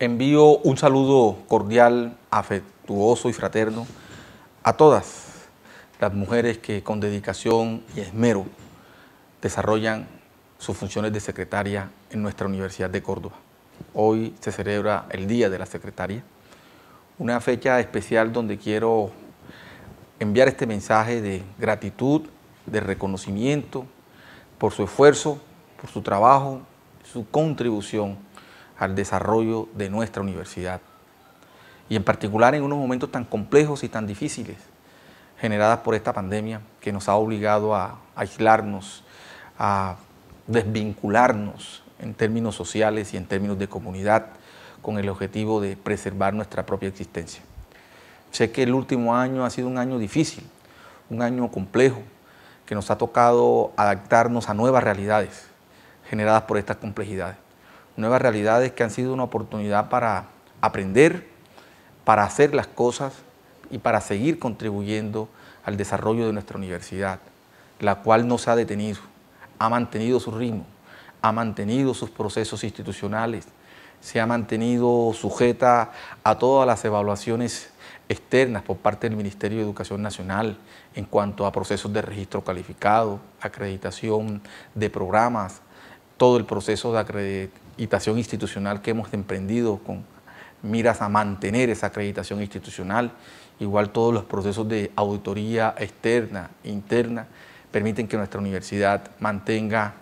Envío un saludo cordial, afectuoso y fraterno a todas las mujeres que con dedicación y esmero desarrollan sus funciones de secretaria en nuestra Universidad de Córdoba. Hoy se celebra el Día de la Secretaria, una fecha especial donde quiero enviar este mensaje de gratitud, de reconocimiento por su esfuerzo, por su trabajo, su contribución al desarrollo de nuestra universidad y en particular en unos momentos tan complejos y tan difíciles generadas por esta pandemia que nos ha obligado a aislarnos, a desvincularnos en términos sociales y en términos de comunidad con el objetivo de preservar nuestra propia existencia. Sé que el último año ha sido un año difícil, un año complejo, que nos ha tocado adaptarnos a nuevas realidades generadas por estas complejidades nuevas realidades que han sido una oportunidad para aprender, para hacer las cosas y para seguir contribuyendo al desarrollo de nuestra universidad, la cual no se ha detenido, ha mantenido su ritmo, ha mantenido sus procesos institucionales, se ha mantenido sujeta a todas las evaluaciones externas por parte del Ministerio de Educación Nacional en cuanto a procesos de registro calificado, acreditación de programas, todo el proceso de acreditación institucional que hemos emprendido con miras a mantener esa acreditación institucional, igual todos los procesos de auditoría externa, interna, permiten que nuestra universidad mantenga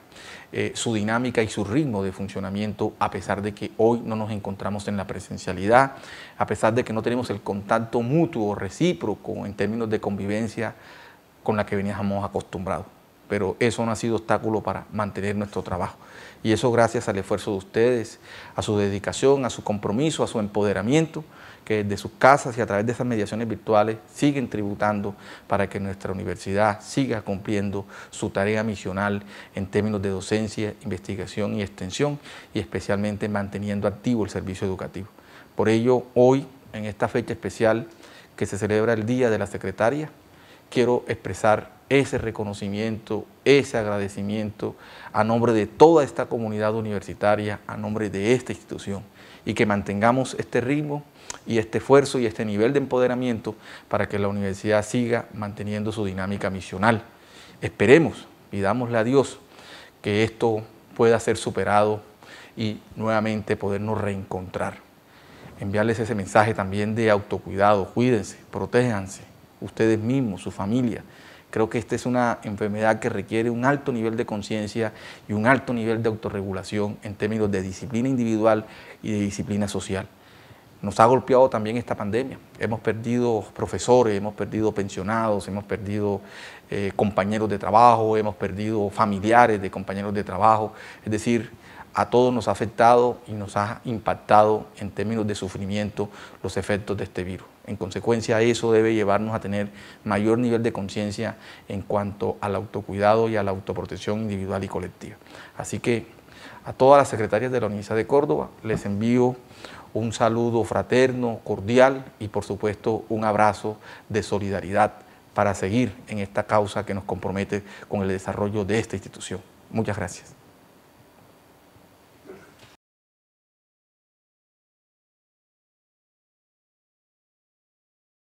eh, su dinámica y su ritmo de funcionamiento, a pesar de que hoy no nos encontramos en la presencialidad, a pesar de que no tenemos el contacto mutuo, recíproco, en términos de convivencia con la que veníamos acostumbrados pero eso no ha sido obstáculo para mantener nuestro trabajo. Y eso gracias al esfuerzo de ustedes, a su dedicación, a su compromiso, a su empoderamiento, que desde sus casas y a través de esas mediaciones virtuales siguen tributando para que nuestra universidad siga cumpliendo su tarea misional en términos de docencia, investigación y extensión, y especialmente manteniendo activo el servicio educativo. Por ello, hoy, en esta fecha especial que se celebra el Día de la Secretaria, quiero expresar ese reconocimiento, ese agradecimiento a nombre de toda esta comunidad universitaria, a nombre de esta institución, y que mantengamos este ritmo y este esfuerzo y este nivel de empoderamiento para que la universidad siga manteniendo su dinámica misional. Esperemos y dámosle a Dios que esto pueda ser superado y nuevamente podernos reencontrar. Enviarles ese mensaje también de autocuidado, cuídense, protéjanse, ustedes mismos, su familia. Creo que esta es una enfermedad que requiere un alto nivel de conciencia y un alto nivel de autorregulación en términos de disciplina individual y de disciplina social. Nos ha golpeado también esta pandemia. Hemos perdido profesores, hemos perdido pensionados, hemos perdido eh, compañeros de trabajo, hemos perdido familiares de compañeros de trabajo. Es decir, a todos nos ha afectado y nos ha impactado en términos de sufrimiento los efectos de este virus. En consecuencia, eso debe llevarnos a tener mayor nivel de conciencia en cuanto al autocuidado y a la autoprotección individual y colectiva. Así que a todas las secretarias de la Universidad de Córdoba les envío un saludo fraterno, cordial y por supuesto un abrazo de solidaridad para seguir en esta causa que nos compromete con el desarrollo de esta institución. Muchas gracias.